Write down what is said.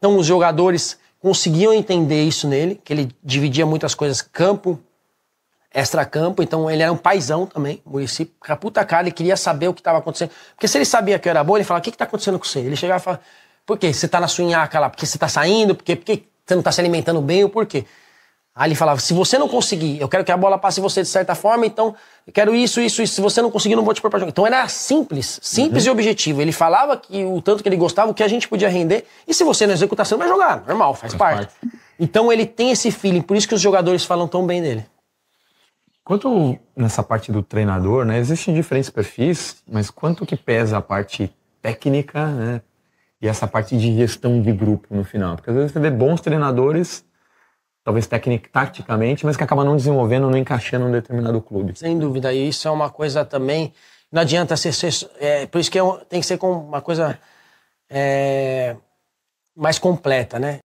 Então os jogadores conseguiam entender isso nele, que ele dividia muitas coisas campo, extra-campo, então ele era um paizão também, Murici, a puta cara, ele queria saber o que estava acontecendo. Porque se ele sabia que era bom, ele falava, o que, que tá acontecendo com você? Ele chegava e falava, por quê? Você está na sua lá, porque você está saindo, porque, porque você não está se alimentando bem, ou por quê? Ali falava: se você não conseguir, eu quero que a bola passe você de certa forma, então eu quero isso, isso, isso. Se você não conseguir, não vou te pôr pra jogar. Então era simples, simples uhum. e objetivo. Ele falava que o tanto que ele gostava, o que a gente podia render, e se você não executar, você não vai jogar. Normal, faz, faz parte. parte. Então ele tem esse feeling, por isso que os jogadores falam tão bem dele. Quanto nessa parte do treinador, né? Existem diferentes perfis, mas quanto que pesa a parte técnica, né? E essa parte de gestão de grupo no final. Porque às vezes você vê bons treinadores talvez técnica, taticamente, mas que acaba não desenvolvendo, não encaixando um determinado clube. Sem dúvida, e isso é uma coisa também. Não adianta ser. ser é, por isso que é, tem que ser com uma coisa é, mais completa, né?